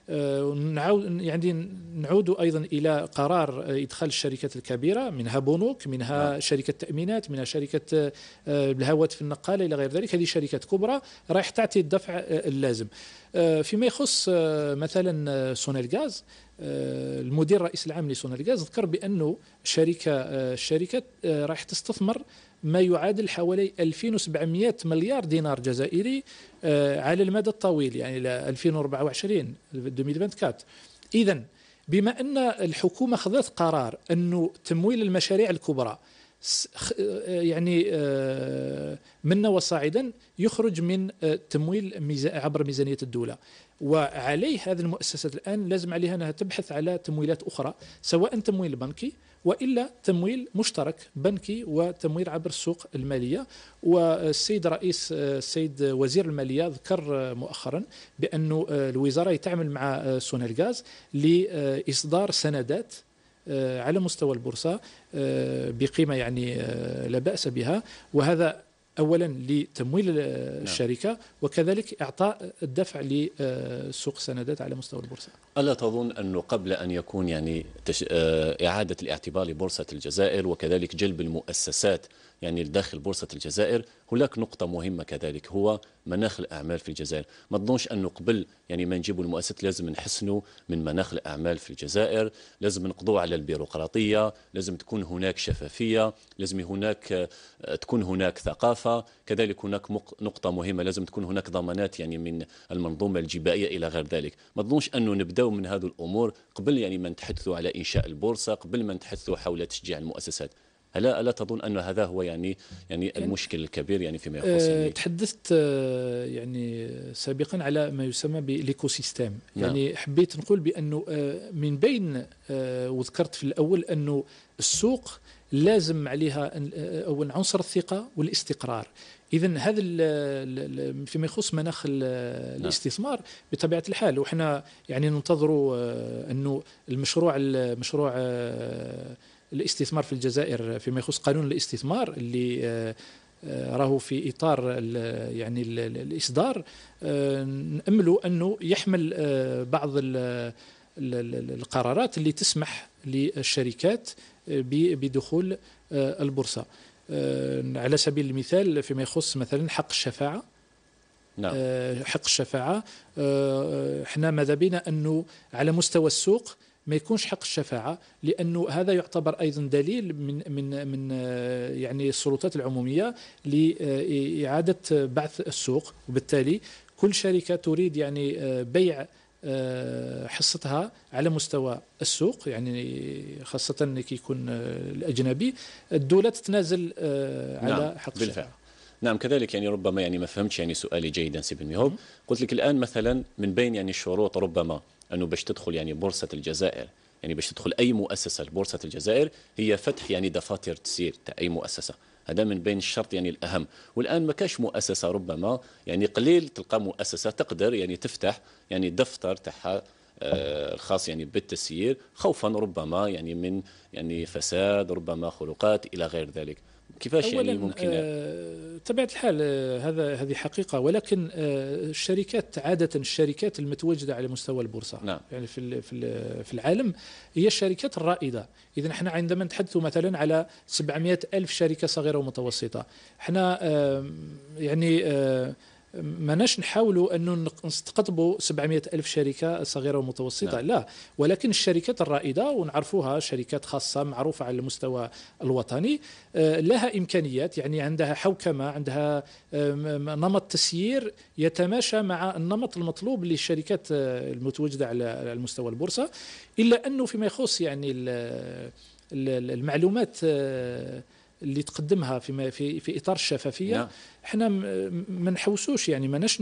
آه، نعود يعني نعود ايضا الى قرار ادخال الشركات الكبيره منها بنوك منها نعم. شركه تامينات منها شركه آه، الهواتف النقاله الى غير ذلك هذه شركات كبرى رايح تعطي الدفع اللازم فيما يخص مثلا الغاز المدير الرئيس العام الغاز ذكر بانه شركه الشركه راح تستثمر ما يعادل حوالي 2700 مليار دينار جزائري على المدى الطويل يعني ل 2024 2024 اذا بما ان الحكومه خذت قرار انه تمويل المشاريع الكبرى آه، يعني آه، منا وصاعدا يخرج من آه، تمويل عبر ميزانيه الدوله وعليه هذه المؤسسات الان لازم عليها انها تبحث على تمويلات اخرى سواء تمويل بنكي والا تمويل مشترك بنكي وتمويل عبر السوق الماليه والسيد رئيس السيد وزير الماليه ذكر مؤخرا بانه الوزاره تعمل مع سونالغاز لاصدار سندات آه، على مستوى البورصة آه، بقيمة يعني آه، لا بأس بها وهذا اولا لتمويل نعم. الشركه وكذلك اعطاء الدفع لسوق السندات على مستوى البورصه ألا تظن أنه قبل أن يكون يعني تش... آه، إعادة الاعتبار لبورصة الجزائر وكذلك جلب المؤسسات يعني لداخل بورصة الجزائر هناك نقطة مهمة كذلك هو مناخ الأعمال في الجزائر ما تظنش أنه قبل يعني ما نجيبوا المؤسسات لازم نحسنوا من مناخ الأعمال في الجزائر لازم نقضوا على البيروقراطية لازم تكون هناك شفافية لازم هناك آه، تكون هناك ثقافة كذلك هناك نقطة مهمة لازم تكون هناك ضمانات يعني من المنظومة الجبائية إلى غير ذلك ما تظنش أنه نبدأ نبداو من هذه الامور قبل يعني ما نتحدثوا على انشاء البورصه قبل ما نتحدثوا حول تشجيع المؤسسات الا الا تظن ان هذا هو يعني يعني, يعني المشكل الكبير يعني فيما آه، يخص يعني تحدثت آه، يعني سابقا على ما يسمى بالايكو سيستم نعم. يعني نعم. حبيت نقول بانه آه، من بين وذكرت في الاول انه السوق لازم عليها اولا عنصر الثقه والاستقرار اذا هذا فيما يخص مناخ نعم. الاستثمار بطبيعه الحال وحنا يعني ننتظروا آه، انه المشروع المشروع آه، الاستثمار في الجزائر فيما يخص قانون الاستثمار اللي آه، راهو في اطار يعني الاصدار نامل انه يحمل بعض القرارات اللي تسمح للشركات بدخول البورصه آه، على سبيل المثال فيما يخص مثلا حق الشفاعة نعم. آه، حق الشفاعة آه، احنا ماذا بينا أنه على مستوى السوق ما يكونش حق الشفاعة لأنه هذا يعتبر أيضا دليل من من من يعني السلطات العمومية لإعادة بعث السوق وبالتالي كل شركة تريد يعني بيع آه، حصتها على مستوى السوق يعني خاصة كي يكون آه، الأجنبي الدولة تتنازل آه، على نعم حق بالفعل نعم كذلك يعني ربما يعني ما فهمتش يعني سؤالي جيدا سي بن ميهوب قلت لك الآن مثلا من بين يعني الشروط ربما أنه باش تدخل يعني بورصة الجزائر يعني باش تدخل أي مؤسسة لبورصة الجزائر هي فتح يعني دفاتر تسير تاع أي مؤسسة هذا من بين الشرط يعني الأهم والآن ما كاش مؤسسة ربما يعني قليل تلقى مؤسسة تقدر يعني تفتح يعني دفتر تاعها آه، الخاص يعني بالتسيير خوفا ربما يعني من يعني فساد ربما خلقات إلى غير ذلك كيفاش يعني ممكن بطبيعه آه، الحال آه، هذا هذه حقيقه ولكن آه، الشركات عاده الشركات المتواجده على مستوى البورصه نعم. يعني في في العالم هي الشركات الرائده اذا احنا عندما نتحدث مثلا على 700 الف شركه صغيره ومتوسطه احنا يعني ماناش نحاولوا انه نستقطبوا 700 الف شركه صغيره ومتوسطه لا. نعم. لا ولكن الشركات الرائده ونعرفوها شركات خاصه معروفه على المستوى الوطني آه، لها امكانيات يعني عندها حوكمه عندها نمط تسيير يتماشى مع النمط المطلوب للشركات آه، المتواجده على المستوى البورصه الا انه فيما يخص يعني المعلومات آه، اللي تقدمها في في في اطار الشفافيه نعم. احنا ما نحوسوش يعني ماناش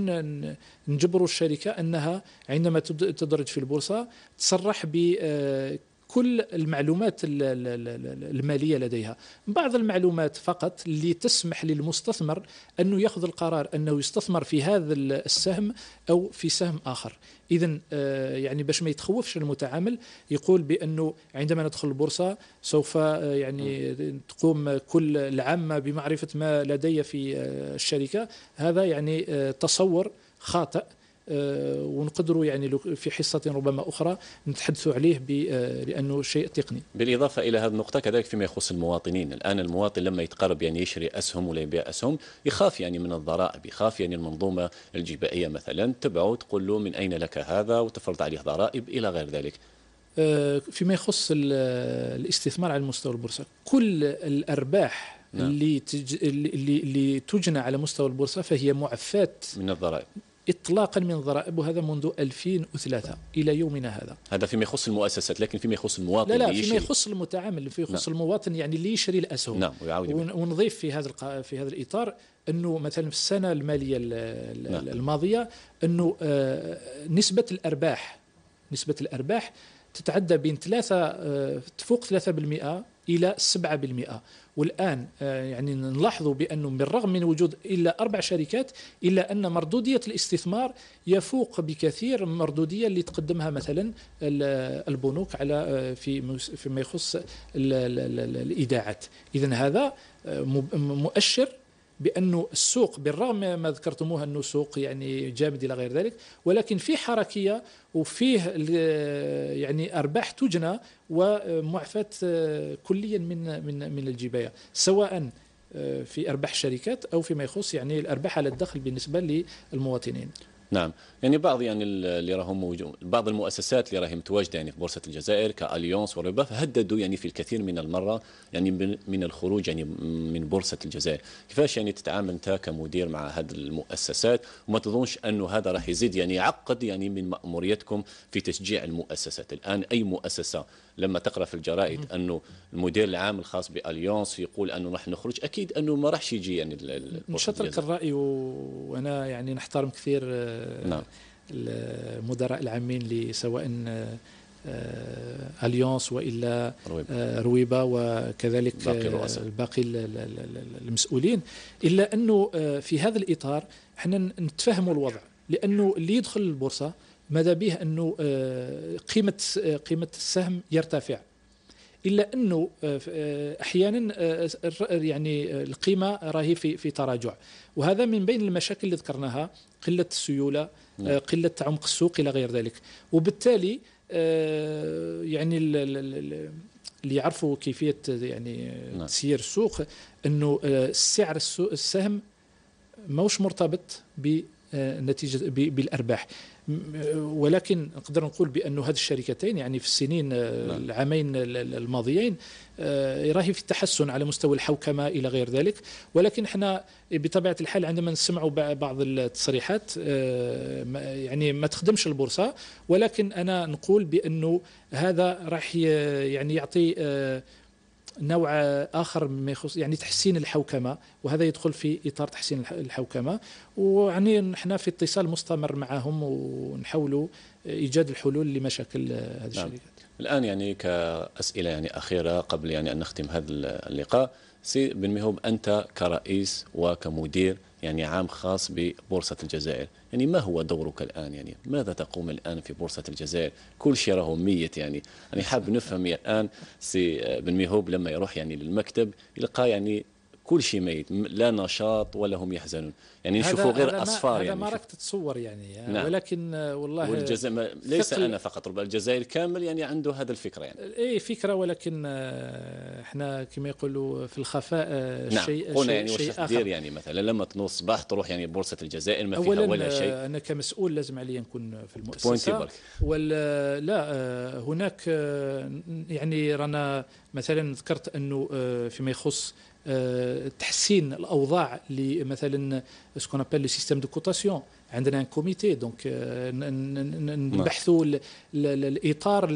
نجبروا الشركه انها عندما تدرج في البورصه تصرح ب آه، كل المعلومات الماليه لديها بعض المعلومات فقط اللي تسمح للمستثمر انه ياخذ القرار انه يستثمر في هذا السهم او في سهم اخر اذا آه، يعني باش ما يتخوفش المتعامل يقول بانه عندما ندخل البورصه سوف آه، يعني تقوم كل العامه بمعرفه ما لدي في آه، الشركه هذا يعني تصور خاطئ آه، ونقدروا يعني في حصة ربما أخرى نتحدثوا عليه آه، لأنه شيء تقني بالإضافة إلى هذه النقطة كذلك فيما يخص المواطنين الآن المواطن لما يتقرب يعني يشري أسهم ولا يبيع أسهم يخاف يعني من الضرائب يخاف يعني المنظومة الجبائية مثلا تبعه تقول له من أين لك هذا وتفرض عليه ضرائب إلى غير ذلك آه، فيما يخص الاستثمار على مستوى البورصة كل الأرباح نعم. اللي, اللي تجنى على مستوى البورصة فهي معفاة من الضرائب اطلاقا من الضرائب وهذا منذ 2003 الى يومنا هذا هذا فيما يخص المؤسسات لكن فيما يخص المواطن لا لا فيما يخص المتعامل فيما يخص نعم. المواطن يعني اللي يشري الاسهم نعم ونضيف في هذا في هذا الاطار انه مثلا في السنه الماليه نعم. الماضيه انه آه، نسبه الارباح نسبه الارباح تتعدى بين ثلاثه آه، تفوق 3% الى 7% والآن آه، يعني نلاحظ بأنه بالرغم من وجود إلا أربع شركات إلا أن مردودية الاستثمار يفوق بكثير المردودية اللي تقدمها مثلا البنوك على آه، في فيما يخص الإيداعات إذا هذا آه، مؤشر بأن السوق بالرغم ما ذكرتموها أنه سوق يعني جامد إلى غير ذلك ولكن فيه حركية وفيه يعني أرباح تجنى ومعفاة كليا من من من الجباية سواء آه، في ارباح الشركات او فيما يخص يعني الارباح على الدخل بالنسبه للمواطنين نعم يعني بعض يعني اللي راهم موجود بعض المؤسسات اللي راهي متواجده يعني في بورصه الجزائر كاليونس وربا فهددوا يعني في الكثير من المره يعني من الخروج يعني من بورصه الجزائر كيفاش يعني تتعامل انت كمدير مع هذه المؤسسات وما تظنش انه هذا راح يزيد يعني يعقد يعني من ماموريتكم في تشجيع المؤسسات الان اي مؤسسه لما تقرا في الجرائد انه المدير العام الخاص باليونس يقول انه راح نخرج اكيد انه ما راحش يجي يعني نشترك الراي وانا يعني نحترم كثير آه، نعم. المدراء العامين لسواء سواء آه، اليونس والا رويبه, آه، رويبا وكذلك باقي المسؤولين الا انه في هذا الاطار احنا نتفهموا الوضع لانه اللي يدخل البورصه ماذا به انه آه، قيمه آه، قيمه السهم يرتفع الا انه آه، احيانا يعني القيمه راهي في في تراجع وهذا من بين المشاكل اللي ذكرناها قله السيوله نعم. قله عمق السوق الى غير ذلك وبالتالي يعني اللي يعرفوا كيفيه يعني تسيير نعم. السوق انه سعر السهم ماهوش مرتبط بنتيجه بالارباح ولكن نقدر نقول بأن هذه الشركتين يعني في السنين آه، نعم. العامين آه، الماضيين آه، راهي في التحسن على مستوى الحوكمة إلى غير ذلك ولكن احنا بطبيعة الحال عندما نسمع بعض التصريحات يعني ما تخدمش البورصة ولكن أنا نقول بأنه هذا راح يعني يعطي نوع اخر مما يخص يعني تحسين الحوكمه وهذا يدخل في اطار تحسين الحوكمه ويعني نحن في اتصال مستمر معهم ونحاولوا ايجاد الحلول لمشاكل هذه نعم. الشركات. الان يعني كاسئله يعني اخيره قبل يعني ان نختم هذا اللقاء سي بن مهوب انت كرئيس وكمدير يعني عام خاص ببورصة الجزائر يعني ما هو دورك الآن يعني ماذا تقوم الآن في بورصة الجزائر كل شيء راهو ميت يعني أنا يعني حاب نفهم الآن سي آه، بن ميهوب لما يروح يعني للمكتب يلقى يعني كل شيء ميت لا نشاط ولا هم يحزنون يعني نشوفوا غير اصفار ما يعني ما راك تتصور يعني آه، نعم. ولكن آه، والله والجزائر ليس انا فقط ربما الجزائر كامل يعني عنده هذا الفكره يعني اي فكره ولكن آه، احنا كما يقولوا في الخفاء نعم. شيء هنا يعني شيء واش تدير يعني مثلا لما تنوض الصباح تروح يعني بورصه الجزائر ما فيها أولاً ولا شيء انا كمسؤول لازم علي نكون في المؤسسه ولا لا هناك يعني رانا مثلا ذكرت انه فيما يخص آه، تحسين الاوضاع لمثلا سكون ابل لو سيستيم دو كوتاسيون عندنا ان كوميتي دونك نبحثوا الاطار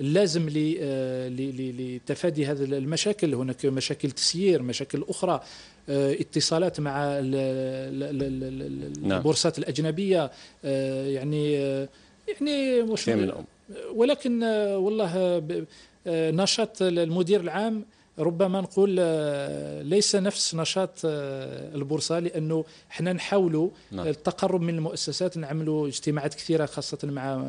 اللازم آه، لتفادي هذه المشاكل هناك مشاكل تسيير مشاكل اخرى آه، اتصالات مع نعم. البورصات الاجنبيه يعني يعني ولكن والله نشاط المدير العام ربما نقول آه، ليس نفس نشاط آه، البورصه لانه حنا نحاولوا نعم. آه، التقرب من المؤسسات نعملوا اجتماعات كثيره خاصه مع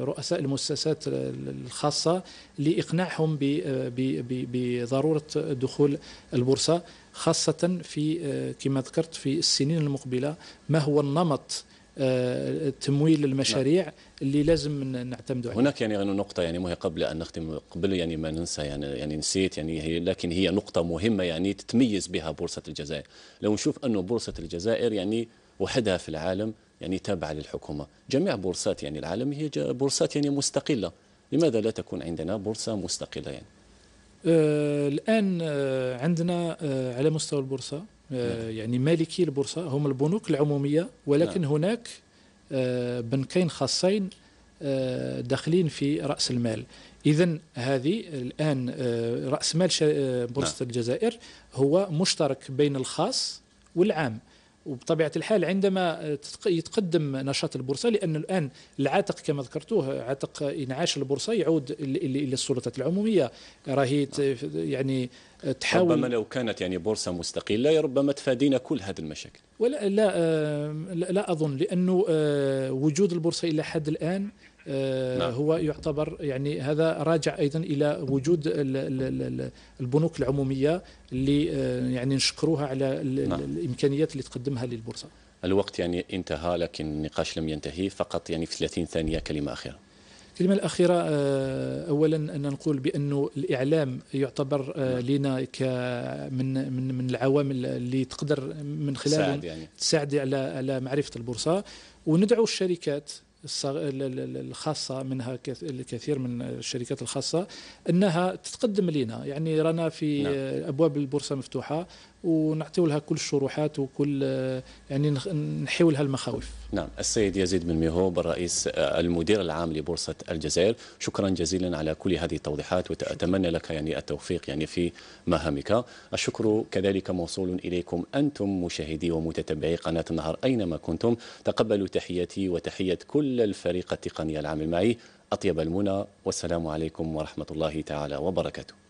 رؤساء المؤسسات الخاصه لاقناعهم بضروره دخول البورصه خاصه في كما ذكرت في السنين المقبله ما هو النمط آه، تمويل المشاريع نعم. اللي لازم نعتمدوا عليها هناك يعني نقطه يعني مهمه قبل ان نختم قبل يعني ما ننسى يعني يعني نسيت يعني هي لكن هي نقطه مهمه يعني تتميز بها بورصه الجزائر لو نشوف انه بورصه الجزائر يعني وحدها في العالم يعني تابعه للحكومه جميع بورصات يعني العالم هي بورصات يعني مستقله لماذا لا تكون عندنا بورصه مستقله يعني آه الان آه عندنا آه على مستوى البورصه آه، نعم. يعني مالكي البورصه هم البنوك العموميه ولكن نعم. هناك آه، بنكين خاصين آه، داخلين في راس المال اذا هذه الان راس مال بورصه نعم. الجزائر هو مشترك بين الخاص والعام وبطبيعه الحال عندما يتقدم نشاط البورصه لان الان العاتق كما ذكرتوه عاتق انعاش البورصه يعود الى السلطات العموميه راهي يعني تحاول ربما لو كانت يعني بورصه مستقله ربما تفادينا كل هذه المشاكل ولا لا لا اظن لانه آه، وجود البورصه الى حد الان آه، نعم. هو يعتبر يعني هذا راجع ايضا الى وجود البنوك العموميه اللي آه، يعني نشكروها على نعم. الامكانيات اللي تقدمها للبورصه الوقت يعني انتهى لكن النقاش لم ينتهي فقط يعني في 30 ثانيه كلمه اخيره الكلمة الأخيرة آه، أولا أن نقول بأن الإعلام يعتبر نعم. لنا من من من العوامل اللي تقدر من خلال تساعد يعني. على على معرفة البورصة وندعو الشركات الخاصة منها الكثير من الشركات الخاصة أنها تتقدم لنا يعني رانا في نعم. أبواب البورصة مفتوحة ونعطيو لها كل الشروحات وكل آه، يعني نحيو لها المخاوف. نعم السيد يزيد بن ميهوب الرئيس آه، المدير العام لبورصه الجزائر شكرا جزيلا على كل هذه التوضيحات واتمنى لك يعني التوفيق يعني في مهامك الشكر كذلك موصول اليكم انتم مشاهدي ومتتبعي قناه النهار اينما كنتم تقبلوا تحياتي وتحيه كل الفريق التقني العامل معي اطيب المنى والسلام عليكم ورحمه الله تعالى وبركاته